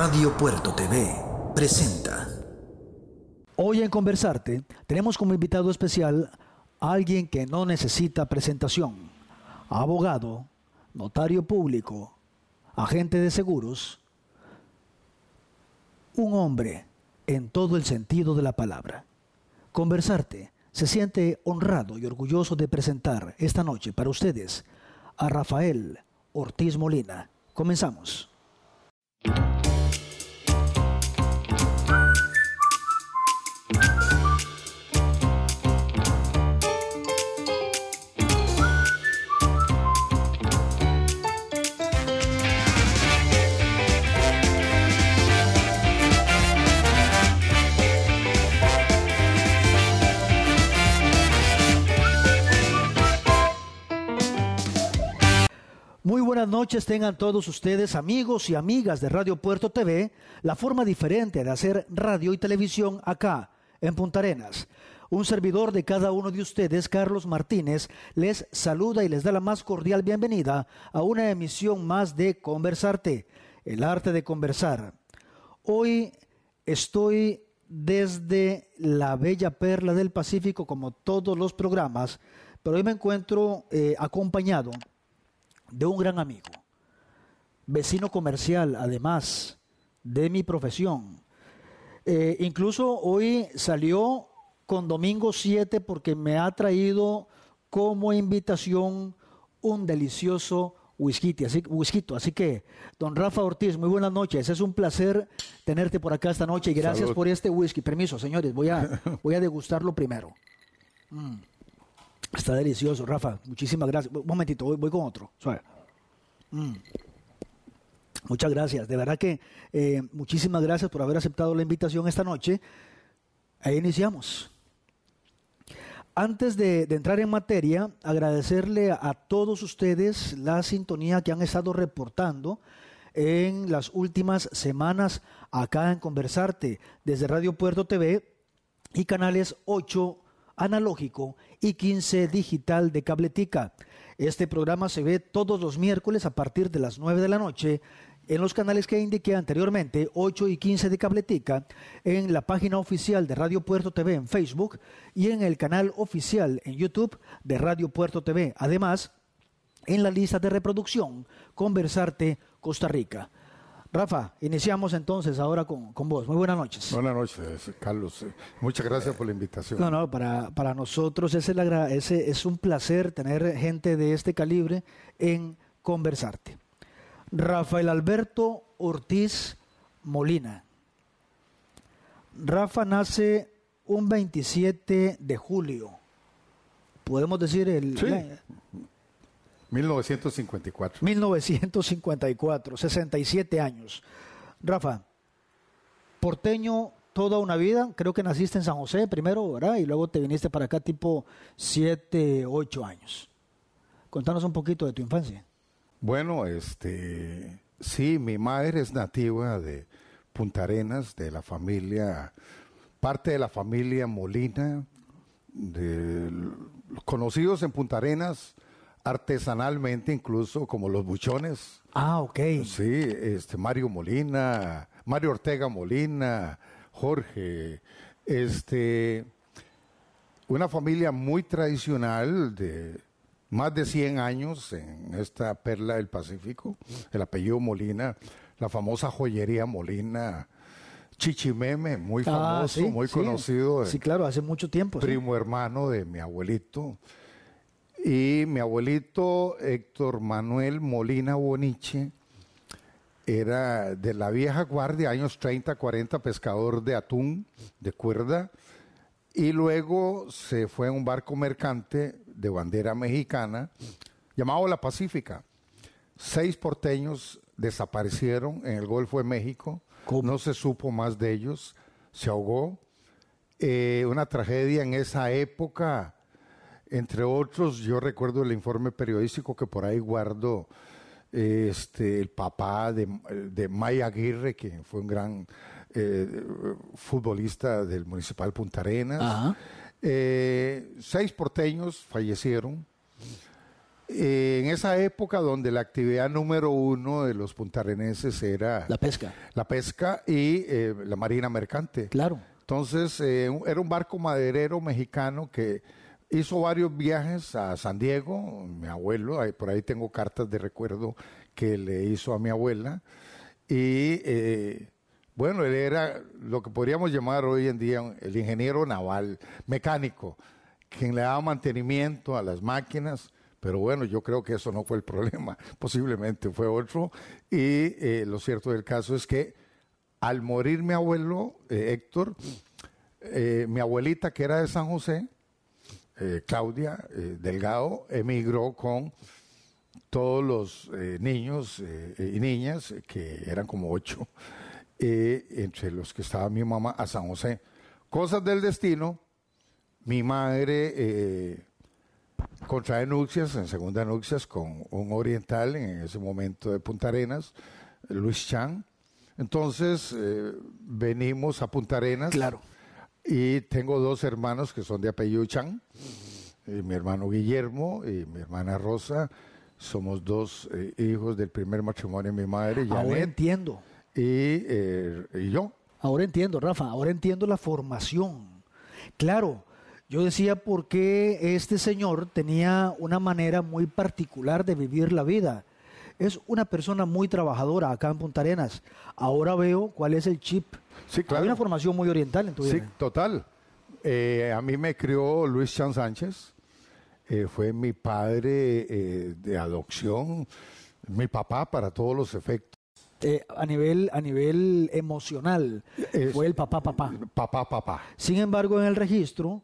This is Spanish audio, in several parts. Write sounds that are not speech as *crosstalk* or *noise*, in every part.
Radio Puerto TV presenta. Hoy en Conversarte tenemos como invitado especial a alguien que no necesita presentación. Abogado, notario público, agente de seguros. Un hombre en todo el sentido de la palabra. Conversarte se siente honrado y orgulloso de presentar esta noche para ustedes a Rafael Ortiz Molina. Comenzamos. buenas noches tengan todos ustedes, amigos y amigas de Radio Puerto TV, la forma diferente de hacer radio y televisión acá, en Punta Arenas. Un servidor de cada uno de ustedes, Carlos Martínez, les saluda y les da la más cordial bienvenida a una emisión más de Conversarte, el arte de conversar. Hoy estoy desde la bella perla del Pacífico, como todos los programas, pero hoy me encuentro eh, acompañado de un gran amigo, vecino comercial, además de mi profesión. Eh, incluso hoy salió con Domingo 7 porque me ha traído como invitación un delicioso whisky. Así, whisky. así que, don Rafa Ortiz, muy buenas noches. Es un placer tenerte por acá esta noche y gracias por este whisky. Permiso, señores, voy a, *laughs* voy a degustarlo primero. Mm. Está delicioso, Rafa. Muchísimas gracias. Un momentito, voy, con otro. Mm. Muchas gracias. De verdad que eh, muchísimas gracias por haber aceptado la invitación esta noche. Ahí iniciamos. Antes de, entrar en materia, agradecerle a, todos ustedes la sintonía que han estado reportando en las últimas semanas acá en Conversarte desde Radio Puerto TV y canales 8, analógico y 15 digital de Cabletica. Este programa se ve todos los miércoles a partir de las 9 de la noche en los canales que indiqué anteriormente, 8 y 15 de Cabletica, en la página oficial de Radio Puerto TV en Facebook y en el canal oficial en YouTube de Radio Puerto TV. Además, en la lista de reproducción, Conversarte Costa Rica. Rafa, iniciamos entonces ahora con, vos. Muy buenas noches. Buenas noches, eh, Carlos. Muchas gracias por la invitación. No, no, para, nosotros es, es un placer tener gente de este calibre en conversarte. Rafael Alberto Ortiz Molina. Rafa nace un 27 de julio. Podemos decir el... 1954. 1954, 67 años. Rafa, porteño toda una vida, creo que naciste en San José primero, ¿verdad? Y luego te viniste para acá tipo 7, 8 años. Contanos un poquito de tu infancia. Bueno, este, sí, mi madre es nativa de Punta Arenas, de la familia, parte de la familia Molina, de conocidos en Punta Arenas, artesanalmente incluso, como los buchones. Ah, ok. Sí, este, Mario Molina, Mario Ortega Molina, Jorge, este, una familia muy tradicional de más de 100 años en esta perla del Pacífico, el apellido Molina, la famosa joyería Molina, Chichimeme, muy ah, famoso, muy conocido. Sí, claro, hace mucho tiempo. Primo hermano de mi abuelito. Y mi abuelito Héctor Manuel Molina Boniche era de la vieja guardia, años 30, 40, pescador de atún, de cuerda, y luego se fue en un barco mercante de bandera mexicana llamado La Pacífica. Seis porteños desaparecieron en el Golfo de México, no se supo más de ellos, se ahogó. Eh, una tragedia en esa época entre otros, yo recuerdo el informe periodístico que por ahí guardo este, el papá de, de Aguirre, que fue un gran eh, futbolista del Municipal Punta Arenas. Eh, seis porteños fallecieron. Eh, en esa época donde la actividad número uno de los puntarenenses era... La pesca. La pesca y la marina mercante. Claro. Entonces, era un barco maderero mexicano que hizo varios viajes a San Diego, mi abuelo, por ahí tengo cartas de recuerdo que le hizo a mi abuela, y eh, bueno, él era lo que podríamos llamar hoy en día el ingeniero naval, mecánico, quien le daba mantenimiento a las máquinas, pero bueno, yo creo que eso no fue el *laughs* problema, posiblemente fue otro, y eh, lo cierto del caso es que al morir mi abuelo, eh, Héctor, mi abuelita que era de San José, eh, Claudia eh, Delgado emigró con todos los eh, niños y niñas, que eran como ocho, entre los que estaba mi mamá, a San José. Cosas del destino, mi madre contrae nupcias, en segunda nupcias, con un oriental en ese momento de Punta Arenas, Luis Chan. Entonces, venimos a Punta Arenas. Claro y tengo dos hermanos que son de apellido mi hermano Guillermo y mi hermana Rosa. Somos dos eh, hijos del primer matrimonio de mi madre. ahora entiendo. Y, eh, y yo. Ahora entiendo, Rafa, ahora entiendo la formación. Claro, yo decía por qué este señor tenía una manera muy particular de vivir la vida es una persona muy trabajadora acá en Punta Arenas. Ahora veo cuál es el chip. Sí, claro. Hay una formación muy oriental en tu vida. Sí, total. Eh, a mí me crió Luis Chan Sánchez. Eh, fue mi padre eh, de adopción, mi papá para todos los efectos. a nivel a nivel emocional fue el papá papá papá papá sin embargo en el registro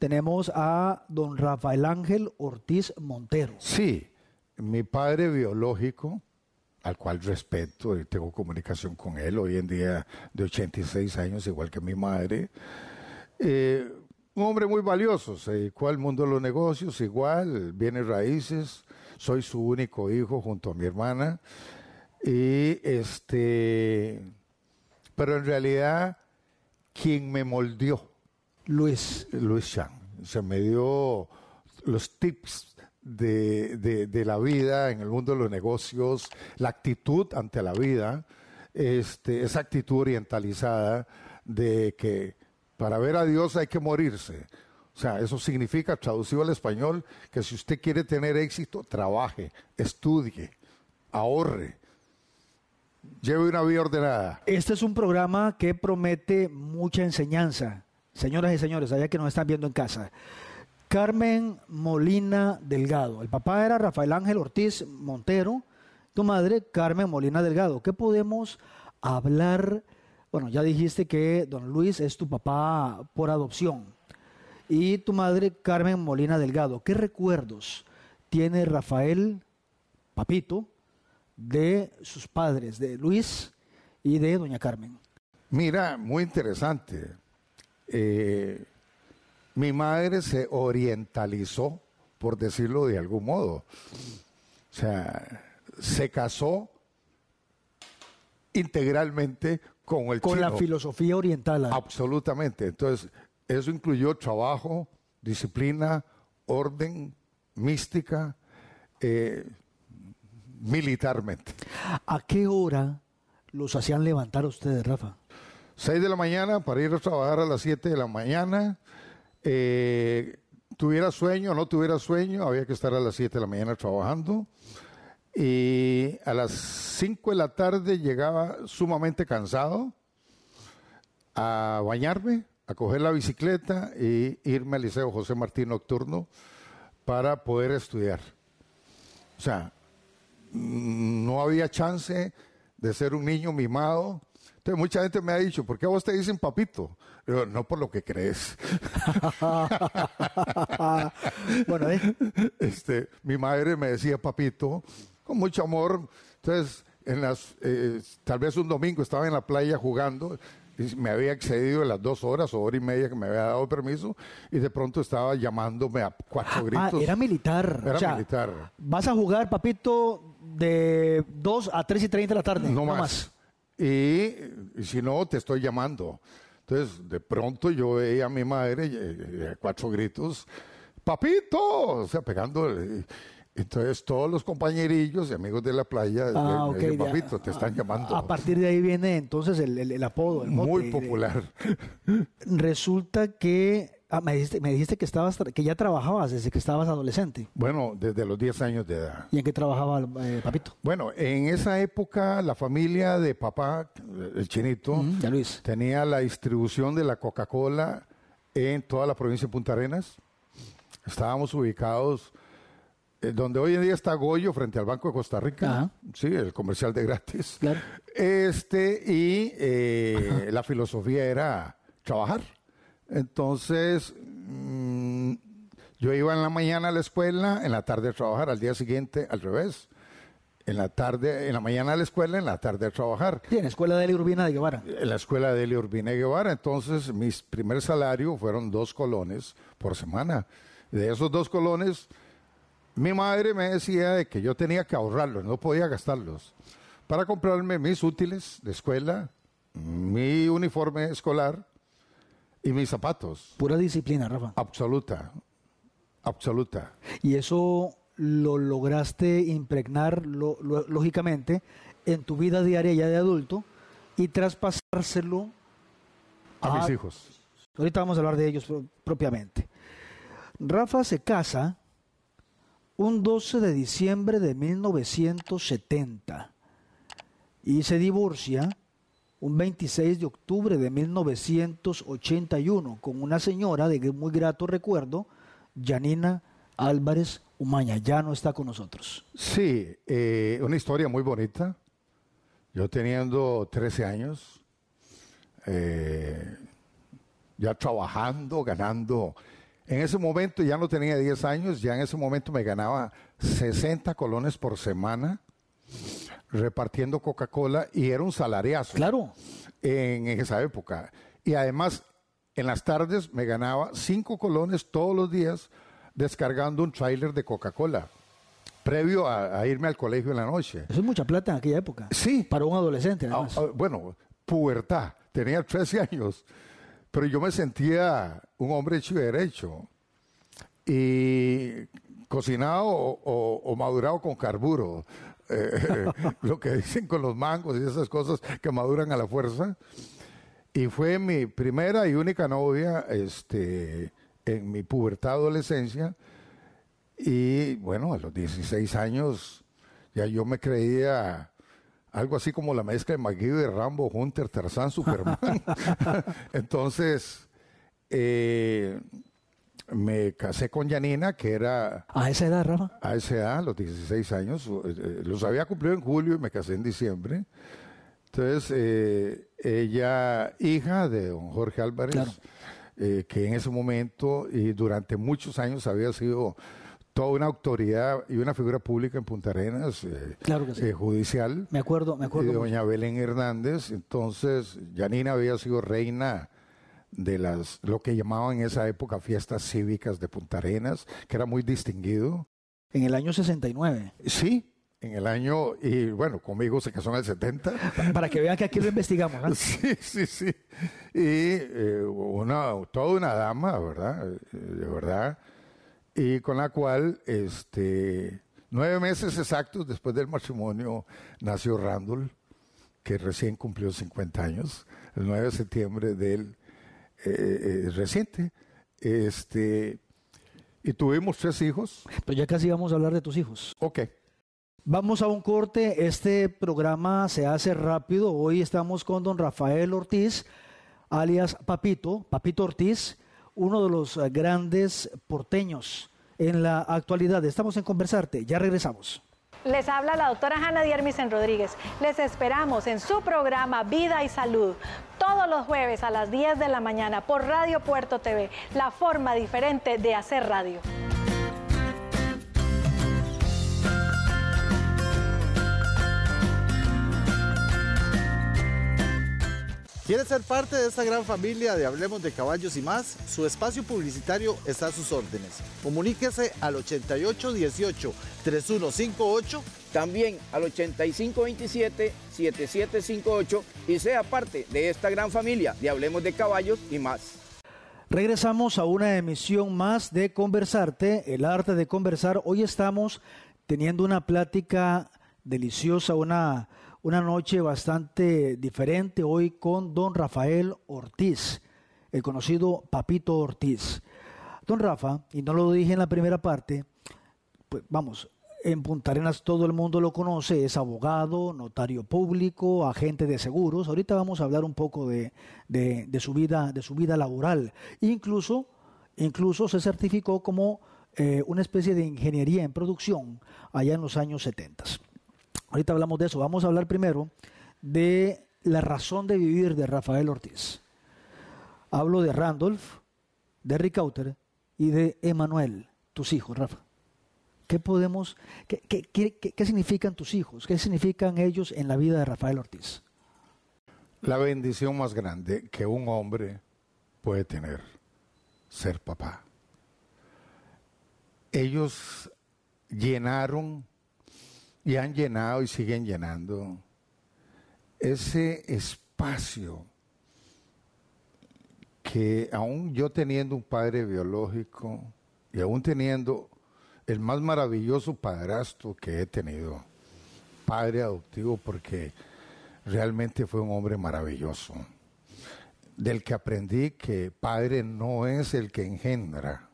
tenemos a don Rafael Ángel Ortiz Montero sí mi padre biológico, al cual respeto y tengo comunicación con él, hoy en día de 86 años, igual que mi madre, eh, un hombre muy valioso, se dedicó al mundo de los negocios, igual, bienes raíces, soy su único hijo junto a mi hermana, y este, pero en realidad quien me moldeó, Luis, Luis Chan, se me dio los tips de, la vida, en el mundo de los negocios, la actitud ante la vida, este, esa actitud orientalizada de que para ver a Dios hay que morirse. O sea, eso significa, traducido al español, que si usted quiere tener éxito, trabaje, estudie, ahorre, lleve una vida ordenada. Este es un programa que promete mucha enseñanza. Señoras y señores, allá que nos están viendo en casa, Carmen Molina Delgado. El papá era Rafael Ángel Ortiz Montero, tu madre Carmen Molina Delgado. ¿Qué podemos hablar? Bueno, ya dijiste que don Luis es tu papá por adopción y tu madre Carmen Molina Delgado. ¿Qué recuerdos tiene Rafael Papito de sus padres, de Luis y de doña Carmen? Mira, muy interesante. Eh, mi madre se orientalizó, por decirlo de algún modo. O sea, se casó integralmente con el Con la filosofía oriental. Absolutamente. Entonces, eso incluyó trabajo, disciplina, orden, mística, eh, militarmente. ¿A qué hora los hacían levantar ustedes, Rafa? Seis de la mañana para ir a trabajar a las siete de la mañana eh, tuviera sueño o no tuviera sueño, había que estar a las 7 de la mañana trabajando. Y a las 5 de la tarde llegaba sumamente cansado a bañarme, a coger la bicicleta y irme al Liceo José Martín Nocturno para poder estudiar. O sea, no había chance de ser un niño mimado. Entonces mucha gente me ha dicho, ¿por qué vos te dicen papito? no por lo que crees. *laughs* bueno, eh. este, mi madre me decía, papito, con mucho amor. Entonces, en las, eh, tal vez un domingo estaba en la playa jugando y me había excedido las dos horas o hora y media que me había dado permiso y de pronto estaba llamándome a cuatro ah, gritos. era militar. Era militar. Vas a jugar, papito, de 2 a tres y treinta de la tarde. No, más. y si no, te estoy llamando. Entonces, de pronto yo veía a mi madre, a eh, eh, eh, cuatro gritos, papito, o sea, pegando Entonces todos los compañerillos y amigos de la playa, ah, papito, te están ah, llamando. A partir de ahí viene entonces el, apodo. Muy popular. Resulta que Ah, me dijiste, me dijiste que, estabas, que ya trabajabas desde que estabas adolescente. Bueno, desde los 10 años de edad. ¿Y en qué trabajaba eh, Papito? Bueno, en esa época la familia de papá, el chinito, tenía la distribución de la Coca-Cola en toda la provincia de Punta Arenas. Estábamos ubicados eh, donde hoy en día está Goyo frente al Banco de Costa Rica, sí, el comercial de gratis. Este, y eh, la filosofía era trabajar. Entonces, mm, yo iba en la mañana a la escuela, en la tarde a trabajar, al día siguiente al revés. En la tarde, en la mañana a la escuela, en la tarde a trabajar. ¿Y en la escuela de Eli Urbina de Guevara? En la escuela de Eli Urbina de Guevara. Entonces, mi primer salario fueron dos colones por semana. De esos dos colones, mi madre me decía que yo tenía que ahorrarlos, no podía gastarlos, para comprarme mis útiles de escuela, mi uniforme escolar y mis zapatos. Pura disciplina, Rafa. Absoluta, absoluta. Y eso lo lograste impregnar, lógicamente, en tu vida diaria ya de adulto y traspasárselo a, a mis hijos. Ahorita vamos a hablar de ellos propiamente. Rafa se casa un 12 de diciembre de 1970 y se divorcia un 26 de octubre de 1981 con una señora de muy grato recuerdo, Janina Álvarez Umaña. Ya no está con nosotros. Sí, eh, una historia muy bonita. Yo teniendo 13 años, eh, ya trabajando, ganando. En ese momento ya no tenía 10 años, ya en ese momento me ganaba 60 colones por semana repartiendo Coca-Cola y era un salariazo. Claro. En, esa época. Y además, en las tardes me ganaba cinco colones todos los días descargando un tráiler de Coca-Cola previo a, irme al colegio en la noche. Eso es mucha plata en aquella época. Sí. Para un adolescente, ah, ah, bueno, pubertad. Tenía 13 años. Pero yo me sentía un hombre hecho y derecho. Y cocinado o madurado con carburo. Eh, *laughs* lo que dicen con los mangos y esas cosas que maduran a la fuerza. Y fue mi primera y única novia este, en mi pubertad adolescencia. Y bueno, a los 16 años ya yo me creía algo así como la mezcla de McGee, Rambo, Hunter, Tarzán, Superman. *laughs* *laughs* Entonces, eh, me casé con Yanina, que era... ¿A esa edad, Rafa? A esa edad, a los 16 años. Eh, eh, los había cumplido en julio y me casé en diciembre. Entonces, eh, ella, hija de don Jorge Álvarez, que en ese momento y durante muchos años había sido toda una autoridad y una figura pública en Punta Arenas, judicial. Me acuerdo, me acuerdo. doña Belén Hernández, entonces Yanina había sido reina de las, lo que llamaban en esa época fiestas cívicas de Punta Arenas, que era muy distinguido. En el año 69. Sí, en el año, y bueno, conmigo se casó en el 70. Para que vean que aquí lo investigamos. *laughs* Sí, sí, sí. Y eh, una, toda una dama, ¿verdad? Eh, de verdad. Y con la cual, este, nueve meses exactos después del matrimonio, nació Randall, que recién cumplió 50 años, el 9 de septiembre del eh, eh, reciente. Este, y tuvimos tres hijos. Pero ya casi vamos a hablar de tus hijos. Ok. Vamos a un corte. Este programa se hace rápido. Hoy estamos con don Rafael Ortiz, alias Papito, Papito Ortiz, uno de los eh, grandes porteños en la actualidad. Estamos en Conversarte. Ya regresamos. Les habla la doctora Hanna Diermisen Rodríguez. Les esperamos en su programa Vida y Salud, todos los jueves a las 10 de la mañana por Radio Puerto TV, la forma diferente de hacer radio. ¿Quieres ser parte de esta gran familia de Hablemos de Caballos y más? Su espacio publicitario está a sus órdenes. Comuníquese al 8818-3158, también al 8527-7758 y sea parte de esta gran familia de Hablemos de Caballos y más. Regresamos a una emisión más de Conversarte, el arte de conversar. Hoy estamos teniendo una plática deliciosa, una una noche bastante diferente hoy con don Rafael Ortiz, el conocido Papito Ortiz. Don Rafa, y no lo dije en la primera parte, pues vamos, en Punta Arenas todo el mundo lo conoce, es abogado, notario público, agente de seguros. Ahorita vamos a hablar un poco de, su, vida, de su vida laboral. Incluso, incluso se certificó como eh, una especie de ingeniería en producción allá en los años 70. Ahorita hablamos de eso. Vamos a hablar primero de La razón de vivir de Rafael Ortiz. Hablo de Randolph, de Ricauter y de Emanuel, tus hijos, Rafa. ¿Qué podemos, qué, qué significan tus hijos? ¿Qué significan ellos en la vida de Rafael Ortiz? La bendición más grande que un hombre puede tener, ser papá. Ellos llenaron y han llenado y siguen llenando ese espacio que aún yo teniendo un padre biológico y aún teniendo el más maravilloso padrastro que he tenido, padre adoptivo, porque realmente fue un hombre maravilloso, del que aprendí que padre no es el que engendra,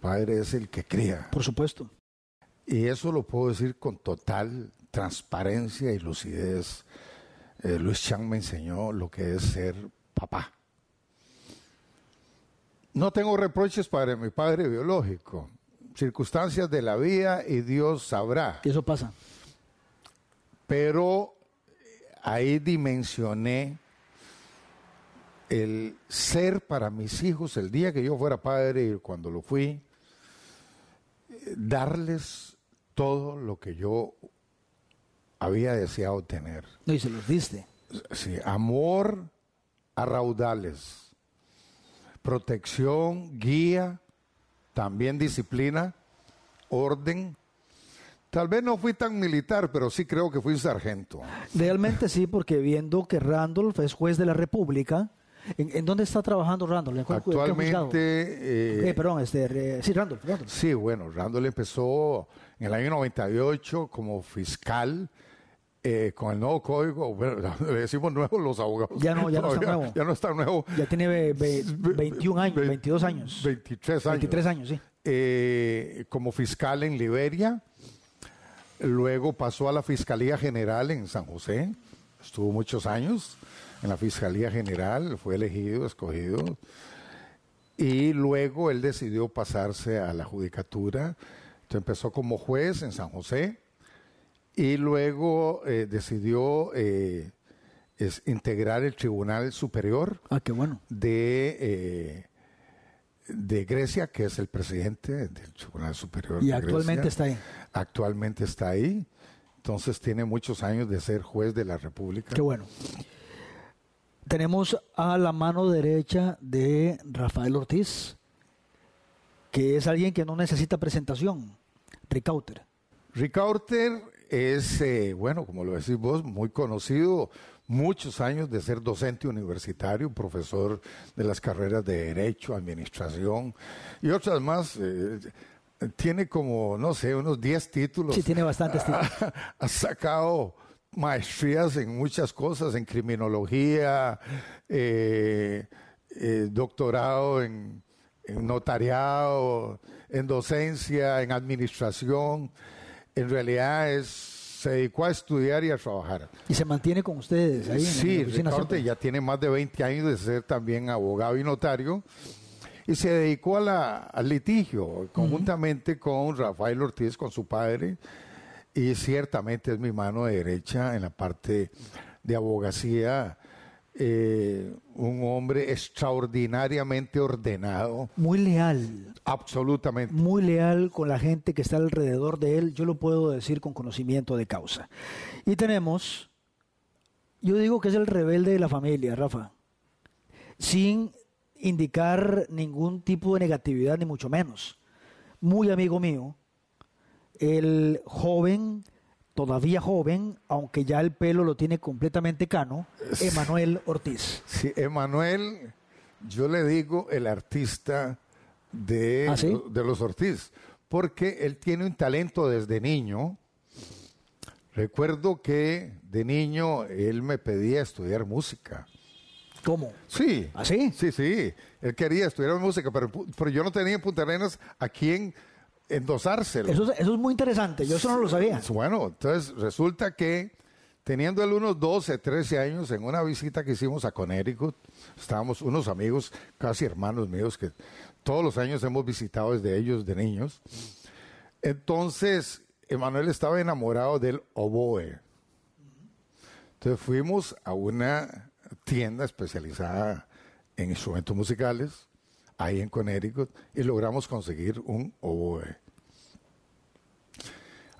padre es el que cría. Por supuesto. Y eso lo puedo decir con total transparencia y lucidez. Eh, Luis Chang me enseñó lo que es ser papá. No tengo reproches para mi padre biológico. Circunstancias de la vida y Dios sabrá. eso pasa. Pero eh, ahí dimensioné el ser para mis hijos el día que yo fuera padre y cuando lo fui darles todo lo que yo había deseado tener. No, y se los diste. Sí, amor a raudales, protección, guía, también disciplina, orden. Tal vez no fui tan militar, pero sí creo que fui sargento. Realmente sí, porque viendo que Randolph es juez de la República, ¿En, dónde está trabajando Randall? Actualmente... Eh, perdón, este, sí, Randall, Sí, bueno, Randall empezó en el año 98 como fiscal. Eh, con el nuevo código, *laughs* le decimos nuevo los abogados. Ya no, ya no está nuevo. Ya tiene 21 años, 22 años. 23 años. 23 años, sí. Eh, como fiscal en Liberia. Luego pasó a la Fiscalía General en San José. Estuvo muchos años en la Fiscalía General, fue elegido, escogido, y luego él decidió pasarse a la Judicatura. Entonces empezó como juez en San José y luego eh, decidió eh, integrar el Tribunal Superior ah, qué bueno. de, eh, de Grecia, que es el presidente del Tribunal Superior. ¿Y actualmente está ahí? Actualmente está ahí. Entonces tiene muchos años de ser juez de la República. Qué bueno tenemos a la mano derecha de Rafael Ortiz, que es alguien que no necesita presentación, Ricauter. Ricauter es, eh, bueno, como lo decís vos, muy conocido, muchos años de ser docente universitario, profesor de las carreras de Derecho, Administración y otras más. Eh, tiene como, no sé, unos 10 títulos. Sí, tiene bastantes *laughs* títulos. ha sacado maestrías en muchas cosas, en criminología, eh, eh, doctorado en, notariado, en docencia, en administración. En realidad es, se dedicó a estudiar y a trabajar. ¿Y se mantiene con ustedes ahí? Sí, en ya tiene más de 20 años de ser también abogado y notario y se dedicó a la, al litigio, conjuntamente con Rafael Ortiz, con su padre y ciertamente es mi mano derecha en la parte de abogacía. Eh, un hombre extraordinariamente ordenado. Muy leal. Absolutamente. Muy leal con la gente que está alrededor de él, yo lo puedo decir con conocimiento de causa. Y tenemos, yo digo que es el rebelde de la familia, Rafa, sin indicar ningún tipo de negatividad, ni mucho menos. Muy amigo mío, el joven, todavía joven, aunque ya el pelo lo tiene completamente cano, Emanuel Ortiz. Sí, Emanuel, yo le digo el artista de, ¿Ah, de los Ortiz, porque él tiene un talento desde niño. Recuerdo que de niño él me pedía estudiar música. ¿Cómo? Sí. ¿Así? ¿Ah, sí, sí. Él quería estudiar música, pero, pero yo no tenía en Punta Arenas a quien endosárselo. Eso, es muy interesante, yo eso no lo sabía. Bueno, entonces resulta que teniendo él unos 12, 13 años, en una visita que hicimos a Connecticut, estábamos unos amigos, casi hermanos míos, que todos los años hemos visitado desde ellos, de niños. Entonces, Emanuel estaba enamorado del oboe. Entonces fuimos a una tienda especializada en instrumentos musicales, ahí en Connecticut, y logramos conseguir un oboe.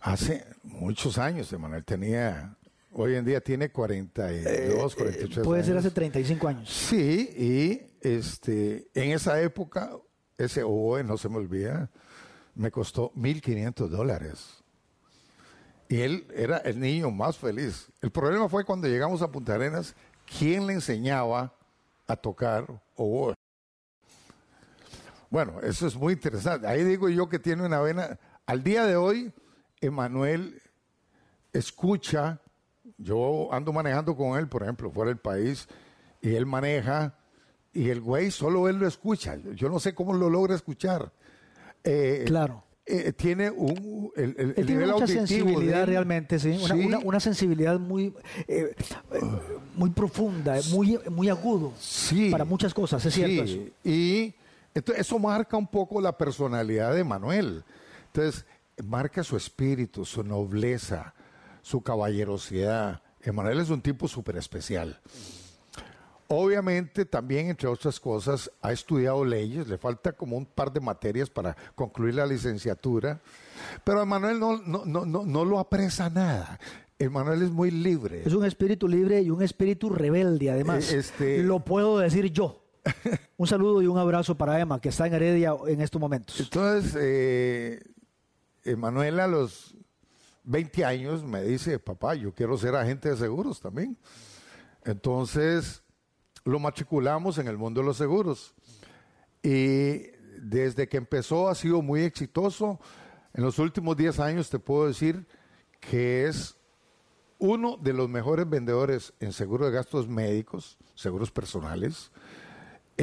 Hace muchos años, él tenía, hoy en día tiene 42, 48 años. Puede ser hace 35 años. Sí, y este, en esa época, ese oboe, no se me olvida, me costó 1.500 dólares. Y él era el niño más feliz. El problema fue cuando llegamos a Punta Arenas, ¿quién le enseñaba a tocar oboe? Bueno, eso es muy interesante. Ahí digo yo que tiene una vena. Al día de hoy, Emanuel escucha, yo ando manejando con él, por ejemplo, fuera del país, y él maneja, y el güey solo él lo escucha. Yo no sé cómo lo logra escuchar. Eh, claro. Eh, tiene un el, tiene mucha sensibilidad realmente sí una, sensibilidad muy eh, muy profunda muy muy agudo para muchas cosas es cierto sí. y eso marca un poco la personalidad de Manuel entonces marca su espíritu, su nobleza, su caballerosidad. Emanuel es un tipo súper especial. Obviamente también, entre otras cosas, ha estudiado leyes, le falta como un par de materias para concluir la licenciatura, pero Emanuel no, no, no, lo apresa nada. Emanuel es muy libre. Es un espíritu libre y un espíritu rebelde, además. E, este lo puedo decir yo. *laughs* un saludo y un abrazo para Emma, que está en Heredia en estos momentos. Entonces, eh, Emanuela a los 20 años me dice, papá, yo quiero ser agente de seguros también. Entonces lo matriculamos en el mundo de los seguros. Y desde que empezó ha sido muy exitoso. En los últimos 10 años te puedo decir que es uno de los mejores vendedores en seguros de gastos médicos, seguros personales,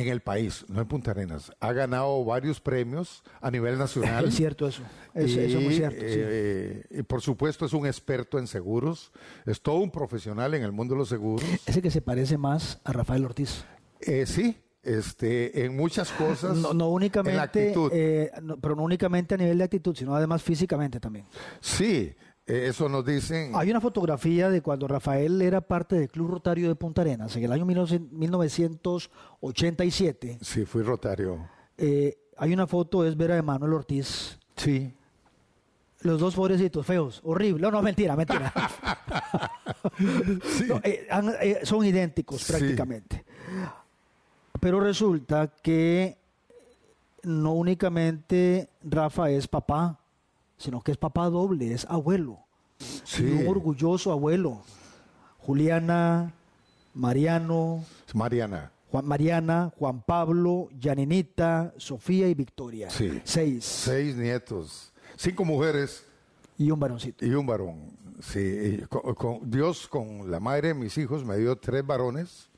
en el país, no en Punta Arenas. Ha ganado varios premios a nivel nacional. Es cierto eso, eso muy cierto. Eh, y por supuesto es un experto en seguros, es todo un profesional en el mundo de los seguros. E-, ese que se parece más a Rafael Ortiz. Eh, sí, este, en muchas cosas. No, únicamente, eh, pero no únicamente a nivel de actitud, sino además físicamente también. Sí, eh, eso nos dicen. Hay una fotografía de cuando Rafael era parte del Club Rotario de Punta Arenas, en el año 1987. Sí, fui Rotario. Eh, hay una foto, es Vera de Manuel Ortiz. Sí. Los dos pobrecitos, feos, horrible. No, no, mentira, mentira. *laughs* Eh, son idénticos prácticamente. Pero resulta que no únicamente Rafa es papá, sino que es papá doble, es abuelo. un orgulloso abuelo. Juliana, Mariano. Mariana. Juan Mariana, Juan Pablo, Janinita, Sofía y Victoria. Sí. Seis. Seis nietos. Cinco mujeres. Y un varoncito. Y un varón. Sí. Dios, con la madre de mis hijos, me dio tres varones.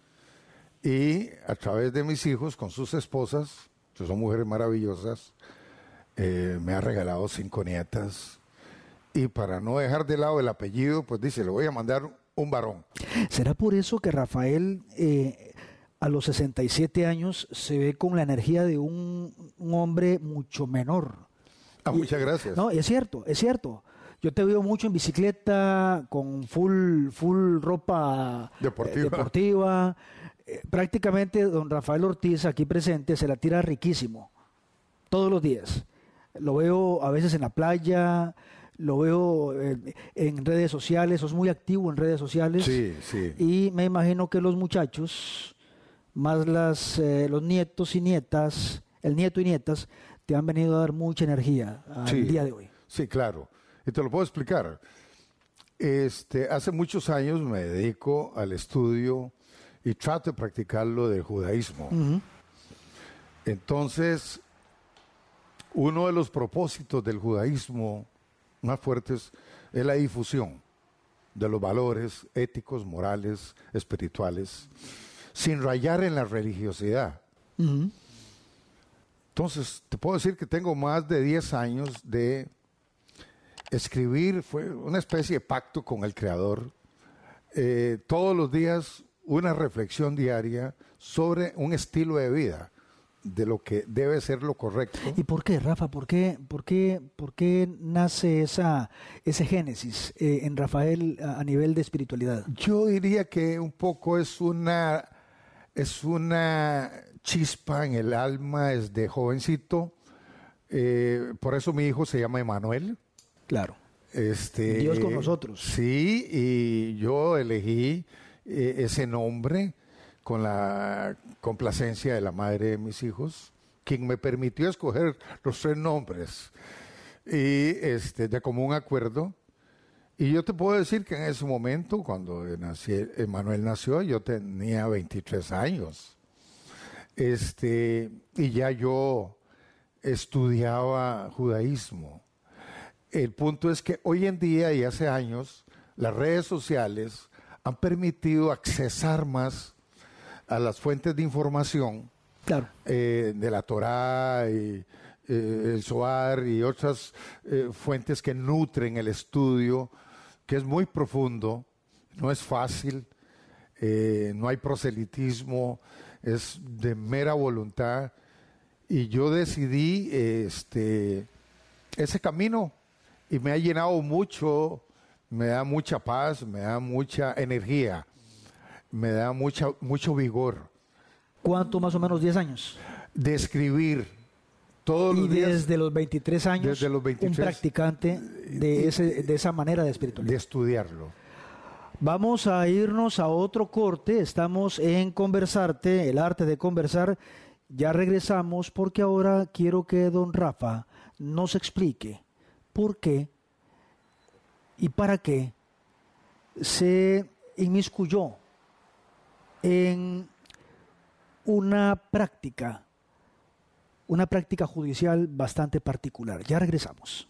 Y a través de mis hijos, con sus esposas, que son mujeres maravillosas, eh, me ha regalado cinco nietas y para no dejar de lado el apellido, pues dice, le voy a mandar un varón. ¿Será por eso que Rafael eh, a los 67 años se ve con la energía de un, hombre mucho menor? Ah, muchas gracias. No, es cierto, es cierto. Yo te veo mucho en bicicleta, con full, full ropa eh, deportiva. deportiva. prácticamente don Rafael Ortiz, aquí presente, se la tira riquísimo, todos los días lo veo a veces en la playa, lo veo eh, en, redes sociales, sos muy activo en redes sociales. Sí, sí. Y me imagino que los muchachos, más las, eh, los nietos y nietas, el nieto y nietas, te han venido a dar mucha energía al día de hoy. Sí, claro. Y te lo puedo explicar. Este, hace muchos años me dedico al estudio y trato de practicar lo del judaísmo. Entonces, uno de los propósitos del judaísmo más fuertes es la difusión de los valores éticos, morales, espirituales, sin rayar en la religiosidad. Entonces, te puedo decir que tengo más de 10 años de escribir, fue una especie de pacto con el Creador. Eh, todos los días una reflexión diaria sobre un estilo de vida de lo que debe ser lo correcto. ¿Y por qué, Rafa? ¿Por qué, por qué, por qué nace esa, ese génesis eh, en Rafael a, nivel de espiritualidad? Yo diría que un poco es una, es una chispa en el alma desde jovencito. Eh, por eso mi hijo se llama Emanuel. Claro. Este, Dios con nosotros. Sí, y yo elegí eh, ese nombre con la complacencia de la madre de mis hijos, quien me permitió escoger los tres nombres y este, de común acuerdo. Y yo te puedo decir que en ese momento, cuando nací, Manuel nació, yo tenía 23 años. Este, y ya yo estudiaba judaísmo. El punto es que hoy en día y hace años, las redes sociales han permitido accesar más a las fuentes de información eh, de la Torá y eh, el Soar y otras eh, fuentes que nutren el estudio, que es muy profundo, no es fácil, no hay proselitismo, es de mera voluntad. Y yo decidí este, ese camino y me ha llenado mucho, me da mucha paz, me da mucha energía me da mucha, mucho vigor. ¿Cuánto más o menos 10 años? De escribir todos y los desde los 23 años, los un practicante de, de esa manera de espiritualidad. De estudiarlo. Vamos a irnos a otro corte. Estamos en Conversarte, el arte de conversar. Ya regresamos porque ahora quiero que don Rafa nos explique por qué y para qué se inmiscuyó en una práctica, una práctica judicial bastante particular. Ya regresamos.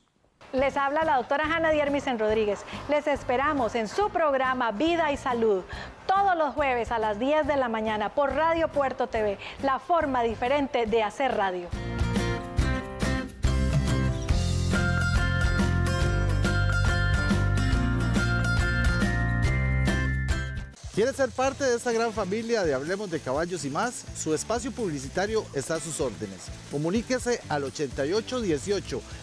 Les habla la doctora Hanna Diermisen Rodríguez. Les esperamos en su programa Vida y Salud, todos los jueves a las 10 de la mañana por Radio Puerto TV, la forma diferente de hacer radio. ¿Quieres ser parte de esta gran familia de Hablemos de Caballos y más? Su espacio publicitario está a sus órdenes. Comuníquese al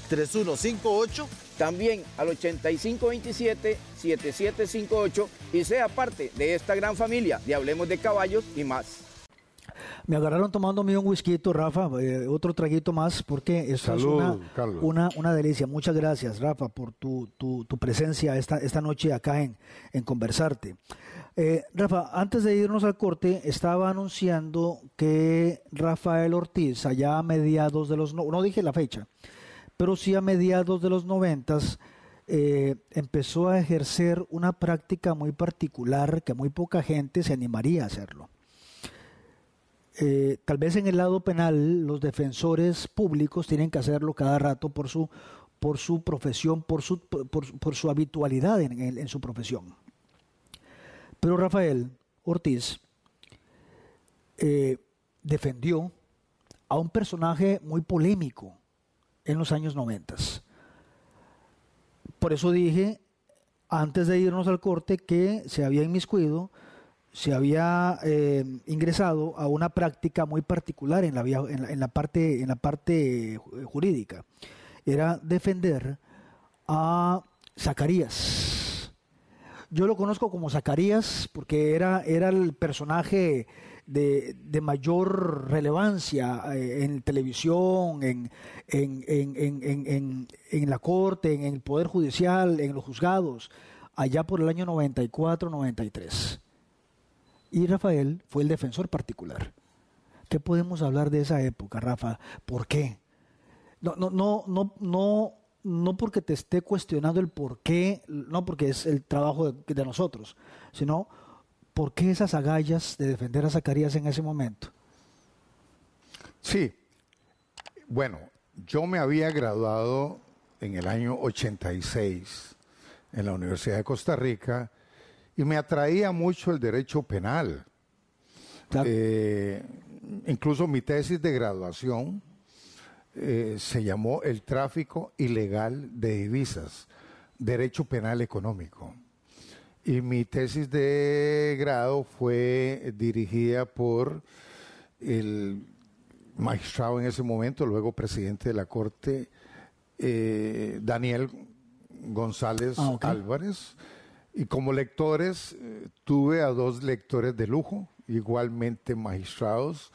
8818-3158, también al 8527-7758 y sea parte de esta gran familia de Hablemos de Caballos y más. Me agarraron tomándome un whisky, Rafa, eh, otro traguito más, porque es una, una, delicia. Muchas gracias, Rafa, por tu, presencia esta, esta noche acá en, en Conversarte. Eh, Rafa, antes de irnos al corte, estaba anunciando que Rafael Ortiz, allá a mediados de los, no, no dije la fecha, pero sí a mediados de los noventas, eh, empezó a ejercer una práctica muy particular que muy poca gente se animaría a hacerlo. Eh, tal vez en el lado penal los defensores públicos tienen que hacerlo cada rato por su, por su profesión, por su, por, su habitualidad en su profesión pero Rafael Ortiz eh, defendió a un personaje muy polémico en los años 90. Por eso dije antes de irnos al corte que se había inmiscuido, se había eh, ingresado a una práctica muy particular en la, parte, en la parte eh, jurídica. Era defender a Zacarías yo lo conozco como Zacarías porque era, era el personaje de, mayor relevancia eh, en televisión, en, en, la corte, en el poder judicial, en los juzgados, allá por el año 94-93. Y Rafael fue el defensor particular. ¿Qué podemos hablar de esa época, Rafa? ¿Por qué? No, no, no, no, no no porque te esté cuestionando el por qué, no porque es el trabajo de, nosotros, sino por qué esas agallas de defender a Zacarías en ese momento. Sí, bueno, yo me había graduado en el año 86 en la Universidad de Costa Rica y me atraía mucho el derecho penal. Eh, incluso mi tesis de graduación eh, se llamó el tráfico ilegal de divisas, derecho penal económico. Y mi tesis de grado fue dirigida por el magistrado en ese momento, luego presidente de la Corte, eh, Daniel González ah, Álvarez. Y como lectores, eh, tuve a dos lectores de lujo, igualmente magistrados,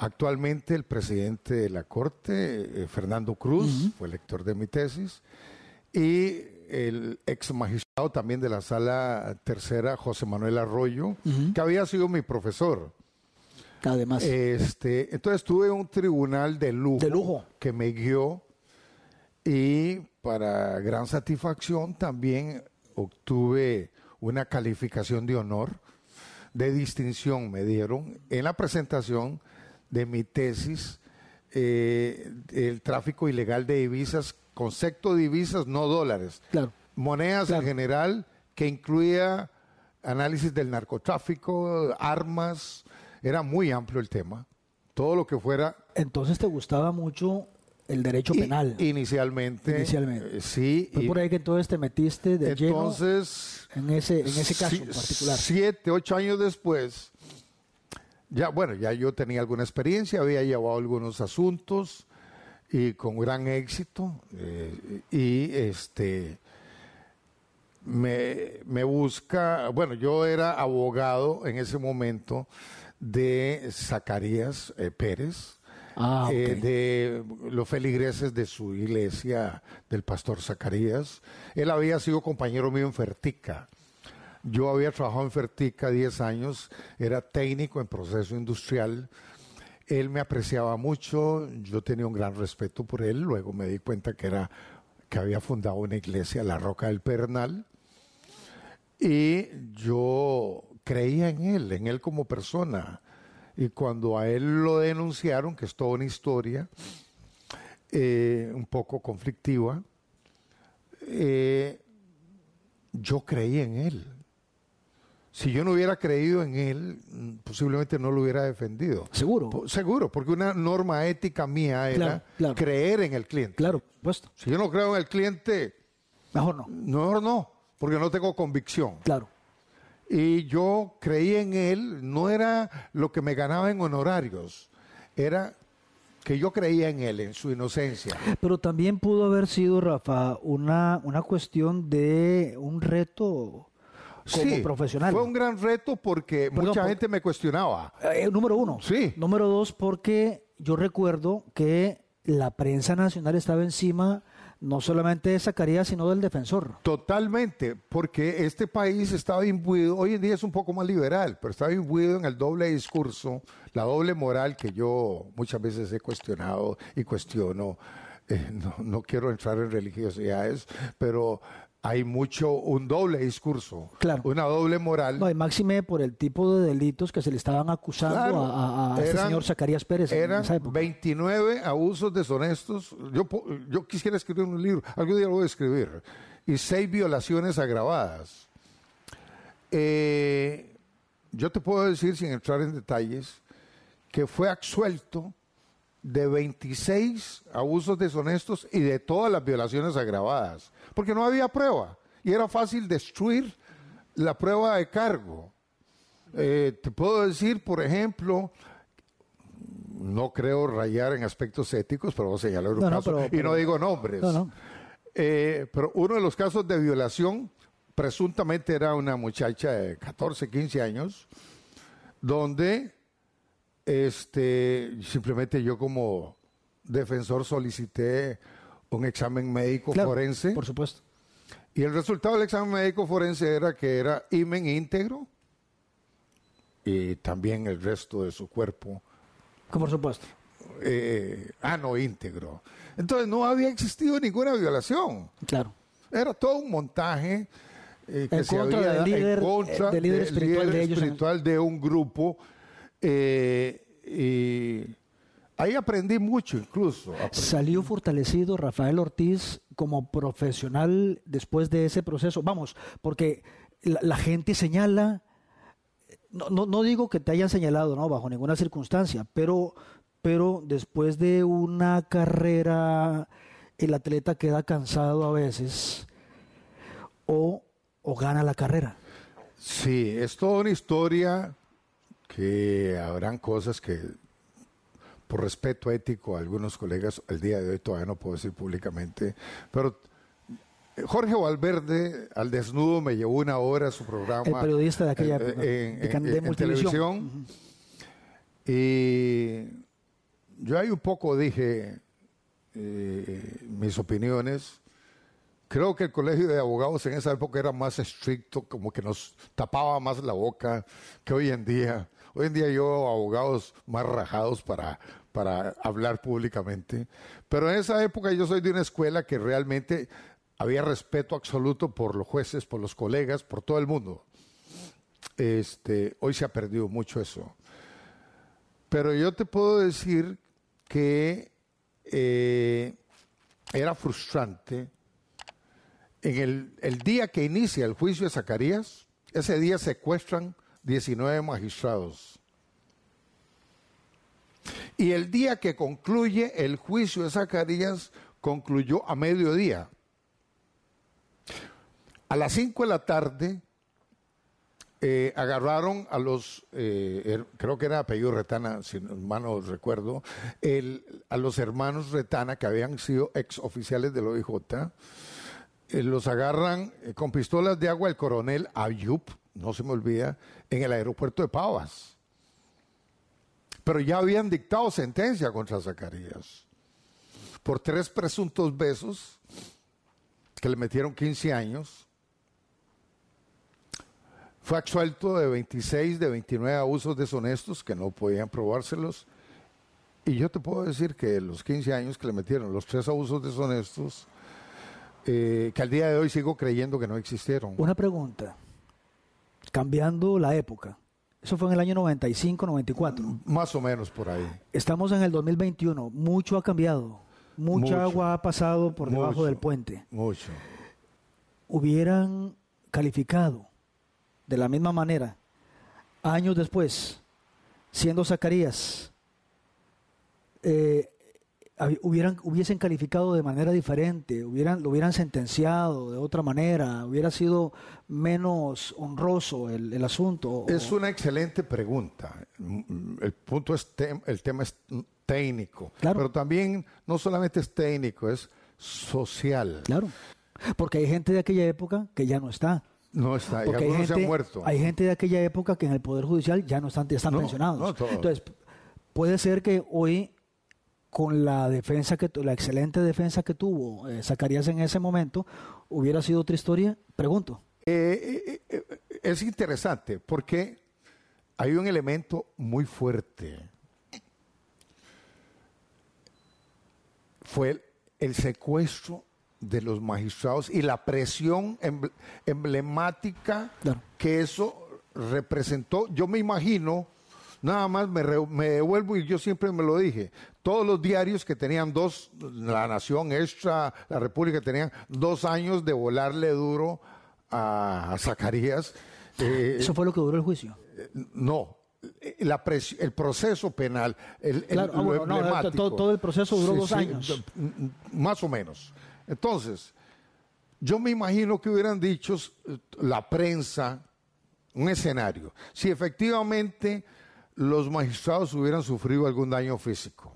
Actualmente el presidente de la Corte, eh, Fernando Cruz, fue lector de mi tesis, y el ex magistrado también de la sala tercera, José Manuel Arroyo, que había sido mi profesor. Además. Este, entonces tuve un tribunal de lujo, de lujo que me guió y para gran satisfacción también obtuve una calificación de honor, de distinción me dieron en la presentación de mi tesis, eh, el tráfico ilegal de divisas, concepto de divisas, no dólares. Monedas en general, que incluía análisis del narcotráfico, armas, era muy amplio el tema, todo lo que fuera. Entonces te gustaba mucho el derecho penal. Inicialmente. Eh, sí. Fue por ahí que entonces te metiste de entonces, en ese, en ese caso particular. Siete, ocho años después, ya, bueno, ya yo tenía alguna experiencia, había llevado algunos asuntos y con gran éxito. Eh, y este me, busca, bueno, yo era abogado en ese momento de Zacarías eh, Pérez, ah, eh, de los feligreses de su iglesia, del pastor Zacarías. Él había sido compañero mío en Fertica. Yo había trabajado en Fertica 10 años, era técnico en proceso industrial. Él me apreciaba mucho, yo tenía un gran respeto por él, luego me di cuenta que era que había fundado una iglesia, la Roca del Pernal, y yo creía en él, en él como persona. Y cuando a él lo denunciaron, que es toda una historia eh, un poco conflictiva, eh, yo creí en él si yo no hubiera creído en él, mm, posiblemente no lo hubiera defendido. Seguro. seguro, porque una norma ética mía era creer en el cliente. Claro, puesto. Si yo no creo en el cliente, mejor no. Mejor no, porque no tengo convicción. Claro. Y yo creí en él, no era lo que me ganaba en honorarios, era que yo creía en él, en su inocencia. Pero también pudo haber sido, Rafa, una, una cuestión de un reto sí, profesional. Fue un gran reto porque mucha gente me cuestionaba. Eh, número uno. Sí. Número dos, porque yo recuerdo que la prensa nacional estaba encima no solamente de Zacarías, sino del defensor. Totalmente, porque este país estaba imbuido, hoy en día es un poco más liberal, pero estaba imbuido en el doble discurso, la doble moral que yo muchas veces he cuestionado y cuestiono. Eh, no, no, quiero entrar en religiosidades, pero hay mucho, un doble discurso, una doble moral. No, y máxime por el tipo de delitos que se le estaban acusando a, este señor Zacarías Pérez. Eran 29 abusos deshonestos. Yo, yo quisiera escribir un libro, algún día lo voy a escribir. Y seis violaciones agravadas. Eh, yo te puedo decir, sin entrar en detalles, que fue absuelto de 26 abusos deshonestos y de todas las violaciones agravadas, porque no había prueba y era fácil destruir la prueba de cargo. Eh, te puedo decir, por ejemplo, no creo rayar en aspectos éticos, pero voy a señalar un caso y no digo nombres. Eh, pero uno de los casos de violación presuntamente era una muchacha de 14, 15 años, donde este, simplemente yo como defensor solicité un examen médico forense. Por supuesto. Y el resultado del examen médico forense era que era imen íntegro y también el resto de su cuerpo. Por supuesto. Eh, ano ah, íntegro. Entonces no había existido ninguna violación. Claro. Era todo un montaje eh, que se eh, del líder, contra del líder espiritual, de un grupo eh, ahí aprendí mucho incluso. Salió fortalecido Rafael Ortiz como profesional después de ese proceso. Vamos, porque la, gente señala, no, digo que te hayan señalado, no, bajo ninguna circunstancia, pero, pero después de una carrera el atleta queda cansado a veces o, o gana la carrera. Sí, es toda una historia que habrán cosas que, por respeto ético algunos colegas, el día de hoy todavía no puedo decir públicamente, pero eh, Jorge Valverde al desnudo me llevó una hora su programa. El periodista de aquella en, televisión. Y yo ahí un poco dije eh, mis opiniones. Creo que el colegio de abogados en esa época era más estricto, como que nos tapaba más la boca que hoy en día. Hoy en día yo abogados más rajados para, para hablar públicamente, pero en esa época yo soy de una escuela que realmente había respeto absoluto por los jueces, por los colegas, por todo el mundo. Este, hoy se ha perdido mucho eso. Pero yo te puedo decir que eh, era frustrante. En el, el día que inicia el juicio de Zacarías, ese día secuestran 19 magistrados. Y el día que concluye el juicio de Zacarías concluyó a mediodía. A las 5 de la tarde eh, agarraron a los, eh, creo que era apellido Retana, si no recuerdo, el, a los hermanos Retana que habían sido ex oficiales del OIJ eh, los agarran eh, con pistolas de agua el coronel Ayub, no se me olvida, en el aeropuerto de Pavas. Pero ya habían dictado sentencia contra Zacarías por tres presuntos besos que le metieron 15 años. Fue absuelto de 26 de 29 abusos deshonestos que no podían probárselos. Y yo te puedo decir que los 15 años que le metieron los tres abusos deshonestos eh, que al día de hoy sigo creyendo que no existieron. Una pregunta, cambiando la época. Eso fue en el año 95, 94. Más o menos por ahí. Estamos en el 2021. Mucho ha cambiado. Mucha agua ha pasado por debajo del puente. Mucho. Hubieran calificado de la misma manera años después, siendo Zacarías, eh, hubieran, hubiesen calificado de manera diferente, hubieran, lo hubieran sentenciado de otra manera, hubiera sido menos honroso el, asunto? Es una excelente pregunta. Mm, mm, el punto es, el tema es técnico, pero también no solamente es técnico, es social. Claro, porque hay gente de aquella época que ya no está. No está, hay gente, han muerto. Hay gente de aquella época que en el Poder Judicial ya no están, están pensionados. Entonces, puede ser que hoy con la defensa que la excelente defensa que tuvo eh, Zacarías en ese momento, hubiera sido otra historia? Pregunto. Eh, eh, es interesante porque hay un elemento muy fuerte. Fue el, secuestro de los magistrados y la presión emblemática que eso representó. Yo me imagino Nada más me, devuelvo y yo siempre me lo dije. Todos los diarios que tenían dos, La Nación Extra, La República, tenían dos años de volarle duro a, Zacarías. Eh, ¿Eso fue lo que duró el juicio? Eh, no, eh, el proceso penal, el, ah, todo, el proceso duró dos años. Mm, más o menos. Entonces, yo me imagino que hubieran dicho la prensa un escenario. Si efectivamente los magistrados hubieran sufrido algún daño físico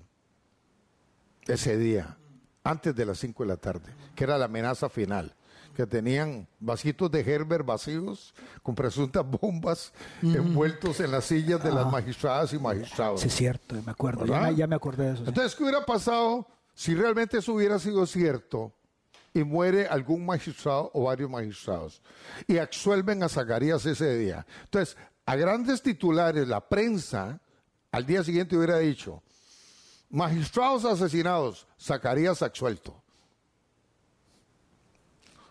ese día, antes de las 5 de la tarde, que era la amenaza final, que tenían vasitos de Gerber vacíos con presuntas bombas mm. envueltos en las sillas de las ah. magistradas y magistrados. Sí, es cierto, me acuerdo, ya, me acordé de eso. Entonces, ¿qué hubiera pasado si realmente eso hubiera sido cierto? y muere algún magistrado o varios magistrados. Y absuelven a Zacarías ese día. Entonces, a grandes titulares, la prensa al día siguiente hubiera dicho, magistrados asesinados, Zacarías absuelto.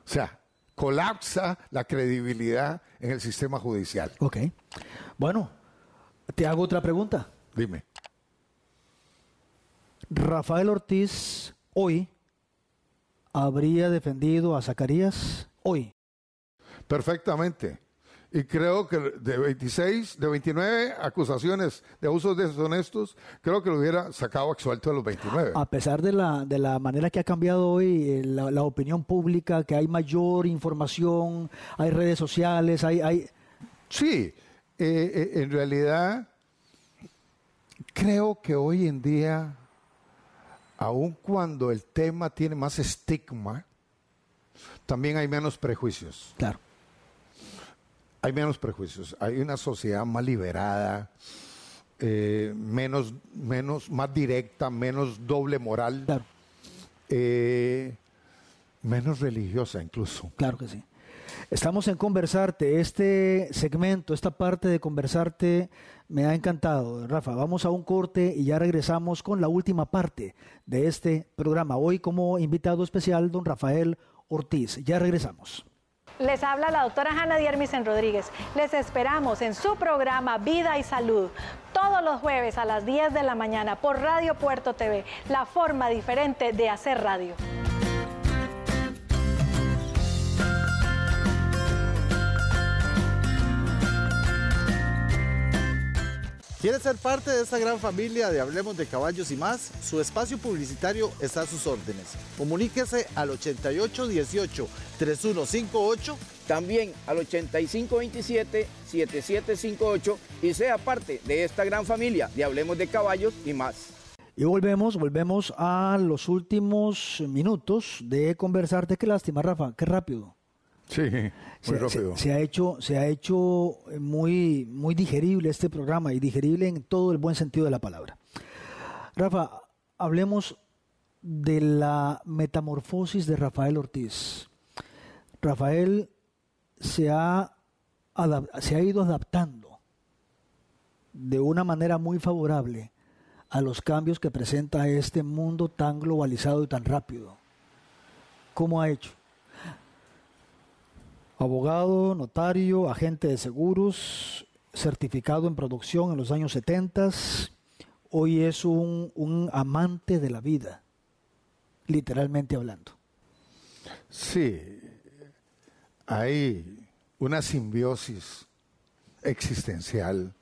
O sea, colapsa la credibilidad en el sistema judicial. Ok. Bueno, te hago otra pregunta. Dime. Rafael Ortiz hoy habría defendido a Zacarías hoy. Perfectamente y creo que de 26, de 29 acusaciones de abusos deshonestos, creo que lo hubiera sacado alto de los 29. A pesar de la, de la manera que ha cambiado hoy eh, la, opinión pública, que hay mayor información, hay redes sociales, hay... hay... Sí, eh, eh, en realidad creo que hoy en día, aun cuando el tema tiene más estigma, también hay menos prejuicios. Claro hay menos prejuicios, hay una sociedad más liberada, eh, menos, menos, más directa, menos doble moral, eh, menos religiosa incluso. Claro que sí. Estamos en Conversarte. Este segmento, esta parte de Conversarte me ha encantado, Rafa. Vamos a un corte y ya regresamos con la última parte de este programa. Hoy como invitado especial, don Rafael Ortiz. Ya regresamos. Les habla la doctora Hanna Diermisen Rodríguez. Les esperamos en su programa Vida y Salud, todos los jueves a las 10 de la mañana por Radio Puerto TV, la forma diferente de hacer radio. ¿Quieres ser parte de esta gran familia de Hablemos de Caballos y más? Su espacio publicitario está a sus órdenes. Comuníquese al 8818-3158, también al 8527-7758 y sea parte de esta gran familia de Hablemos de Caballos y más. Y volvemos, volvemos a los últimos minutos de conversarte. Qué lástima, Rafa, qué rápido. Sí, muy rápido. Se, ha hecho, se ha hecho muy, muy digerible este programa y digerible en todo el buen sentido de la palabra. Rafa, hablemos de la metamorfosis de Rafael Ortiz. Rafael se ha, se ha ido adaptando de una manera muy favorable a los cambios que presenta este mundo tan globalizado y tan rápido. ¿Cómo ha hecho? abogado, notario, agente de seguros, certificado en producción en los años 70, hoy es un, un, amante de la vida, literalmente hablando. Sí, hay una simbiosis existencial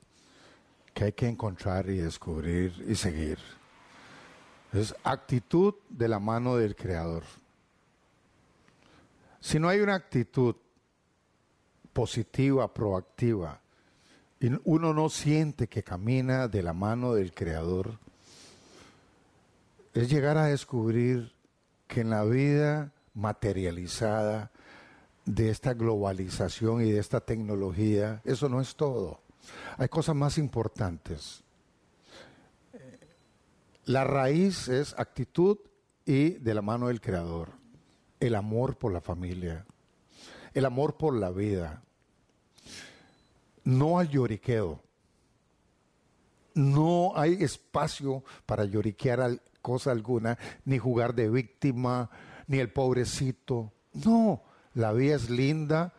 que hay que encontrar y descubrir y seguir. Es actitud de la mano del Creador. Si no hay una actitud positiva, proactiva. Y uno no siente que camina de la mano del Creador. Es llegar a descubrir que en la vida materializada de esta globalización y de esta tecnología, eso no es todo. Hay cosas más importantes. La raíz es actitud y de la mano del Creador, el amor por la familia, el amor por la vida, no hay lloriqueo. No hay espacio para lloriquear cosa alguna, ni jugar de víctima, ni el pobrecito. No, la vida es linda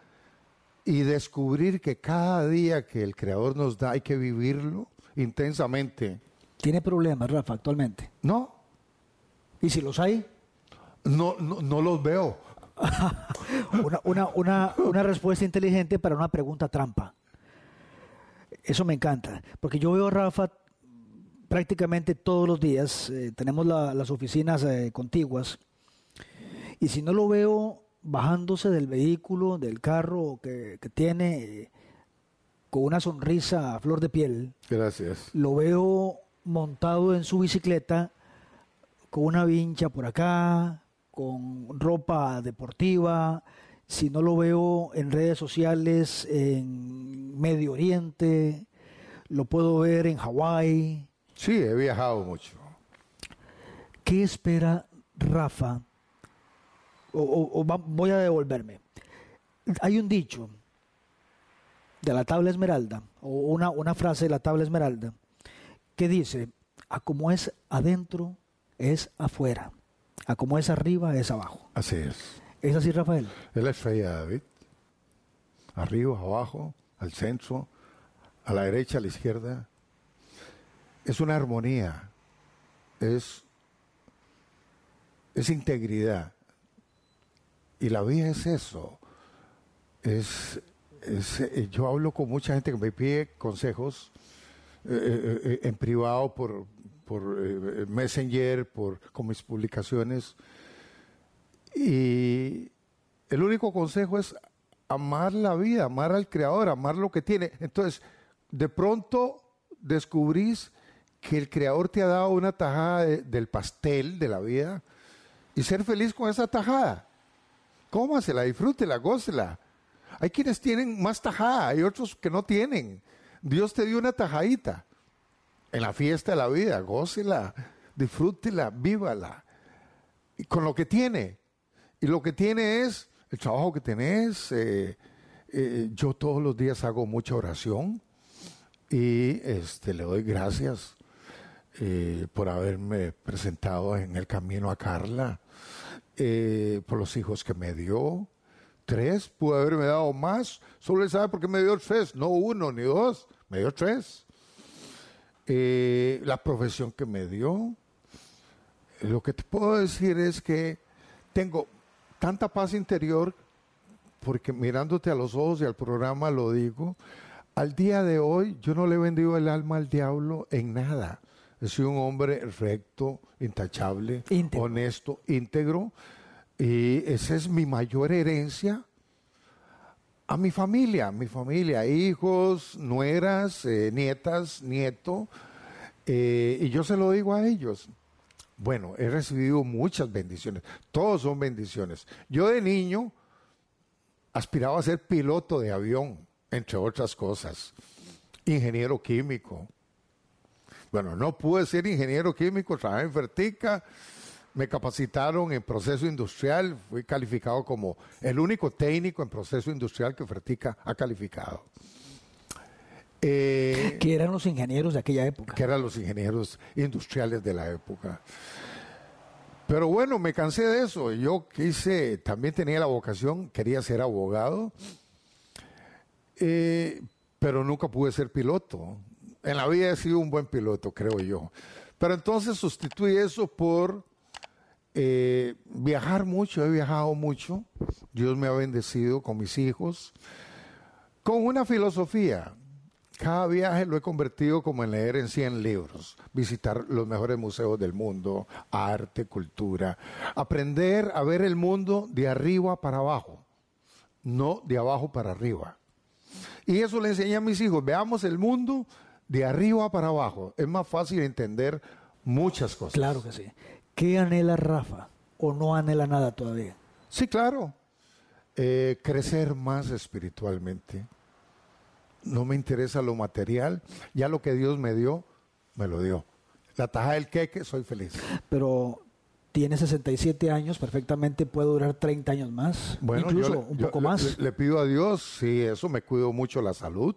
y descubrir que cada día que el Creador nos da hay que vivirlo intensamente. ¿Tiene problemas, Rafa, actualmente? No. ¿Y si los hay? No, no, no los veo *laughs* una, respuesta inteligente para una pregunta trampa. Eso me encanta, porque yo veo a Rafa prácticamente todos los días, eh, tenemos las oficinas eh, contiguas, y si no lo veo bajándose del vehículo, del carro que, tiene, eh, con una sonrisa a flor de piel, Gracias. lo veo montado en su bicicleta, con una vincha por acá, con ropa deportiva, si no lo veo en redes sociales en Medio Oriente, lo puedo ver en Hawái. Sí, he viajado mucho. ¿Qué espera Rafa? O, voy a devolverme. Hay un dicho de la tabla esmeralda, o una, una frase de la tabla esmeralda, que dice, a como es adentro, es afuera. A como es arriba, es abajo. Así es. ¿Es así, Rafael? Es la estrella de David. Arriba, abajo, al centro, a la derecha, a la izquierda. Es una armonía. Es, es integridad. Y la vida es eso. Es, eh, yo hablo con mucha gente que me pide consejos eh, eh, en privado por, por eh, eh, Messenger, por, con mis publicaciones. Y el único consejo es amar la vida, amar al Creador, amar lo que tiene. Entonces, de pronto descubrís que el Creador te ha dado una tajada del pastel de la vida y ser feliz con esa tajada. Cómasela, disfrútela, gócela. Hay quienes tienen más tajada, hay otros que no tienen. Dios te dio una tajadita en la fiesta de la vida, gócela, disfrútela, vívala, y con lo que tiene. Y lo que tiene es el trabajo que tenés. Eh, eh, yo todos los días hago mucha oración y este, le doy gracias eh, por haberme presentado en el camino a Carla, por los hijos que me dio. Tres, pude haberme dado más. Solo él sabe por qué me dio tres, no uno ni dos, me dio tres eh, la profesión que me dio. Lo que te puedo decir es que tengo tanta paz interior, porque mirándote a los ojos y al programa lo digo, al día de hoy yo no le he vendido el alma al diablo en nada. Soy un hombre recto, intachable, honesto, íntegro. Y esa es mi mayor herencia a mi familia, mi familia, hijos, nueras, eh, nietas, nieto, eh, y yo se lo digo a ellos. Bueno, he recibido muchas bendiciones, todos son bendiciones. Yo de niño aspiraba a ser piloto de avión, entre otras cosas, ingeniero químico. Bueno, no pude ser ingeniero químico, trabajé en Fertica, me capacitaron en proceso industrial, fui calificado como el único técnico en proceso industrial que Fertica ha calificado. Eh, que eran los ingenieros de aquella época. Que eran los ingenieros industriales de la época. Pero bueno, me cansé de eso. Yo quise, también tenía la vocación, quería ser abogado, eh, pero nunca pude ser piloto. En la vida he sido un buen piloto, creo yo. Pero entonces sustituí eso por eh, viajar mucho, he viajado mucho, Dios me ha bendecido con mis hijos, con una filosofía. Cada viaje lo he convertido como en leer en 100 libros, visitar los mejores museos del mundo, arte, cultura, aprender a ver el mundo de arriba para abajo, no de abajo para arriba. Y eso le enseñé a mis hijos, veamos el mundo de arriba para abajo, es más fácil entender muchas cosas. Claro que sí. ¿Qué anhela Rafa o no anhela nada todavía? Sí, claro. Eh, crecer más espiritualmente. No me interesa lo material. Ya lo que Dios me dio, me lo dio. La taja del queque, soy feliz. Pero tiene 67 años, perfectamente puede durar 30 años más. Bueno, incluso un poco más. Le, le, pido a Dios, sí, eso me cuido mucho la salud,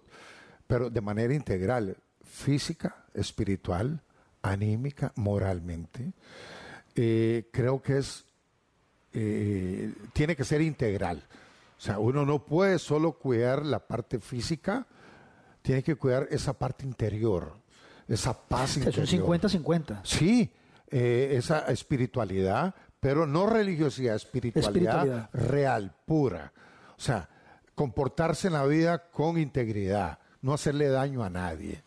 pero de manera integral, física, espiritual, anímica, moralmente. Eh, creo que es eh, tiene que ser integral. O sea, uno no puede solo cuidar la parte física, tiene que cuidar esa parte interior, esa paz interior. Es 50-50. Sí, eh, esa espiritualidad, pero no religiosidad, espiritualidad, real, pura. O sea, comportarse en la vida con integridad, no hacerle daño a nadie.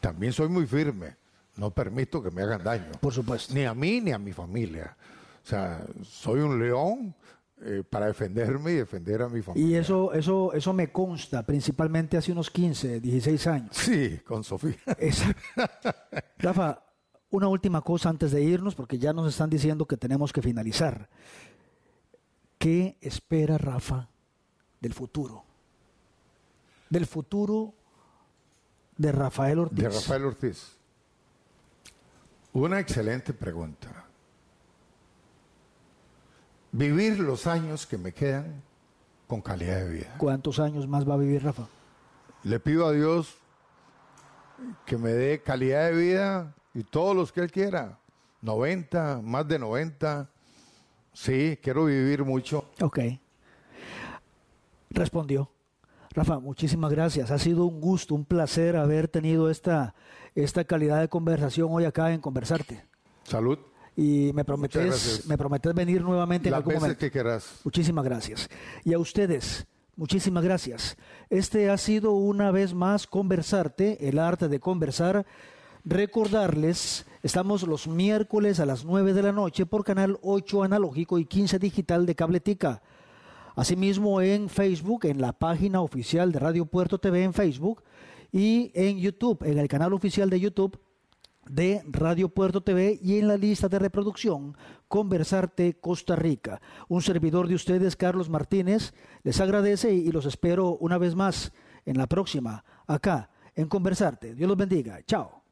También soy muy firme no permito que me hagan daño. Por supuesto. Ni a mí ni a mi familia. O sea, soy un león eh, para defenderme y defender a mi familia. Y eso, eso, eso me consta, principalmente hace unos 15, 16 años. Sí, con Sofía. *laughs* Rafa, una última cosa antes de irnos, porque ya nos están diciendo que tenemos que finalizar. ¿Qué espera Rafa del futuro? Del futuro de Rafael Ortiz. De Rafael Ortiz. Una excelente pregunta. Vivir los años que me quedan con calidad de vida. ¿Cuántos años más va a vivir Rafa? Le pido a Dios que me dé calidad de vida y todos los que Él quiera. 90, más de 90. Sí, quiero vivir mucho. Ok. Respondió. Rafa, muchísimas gracias. Ha sido un gusto, un placer haber tenido esta, esta calidad de conversación hoy acá en Conversarte. Salud. Y me prometes, me prometes venir nuevamente en algún veces que quieras. Muchísimas gracias. Y a ustedes, Muchísimas gracias. Este ha sido una vez más Conversarte, el arte de conversar. Recordarles, estamos los miércoles a las 9 de la noche por canal 8 analógico y 15 digital de Cabletica. Asimismo en Facebook, en la página oficial de Radio Puerto TV en Facebook y en YouTube, en el canal oficial de YouTube de Radio Puerto TV y en la lista de reproducción Conversarte Costa Rica. Un servidor de ustedes, Carlos Martínez, les agradece y los espero una vez más en la próxima, acá, en Conversarte. Dios los bendiga. Chao.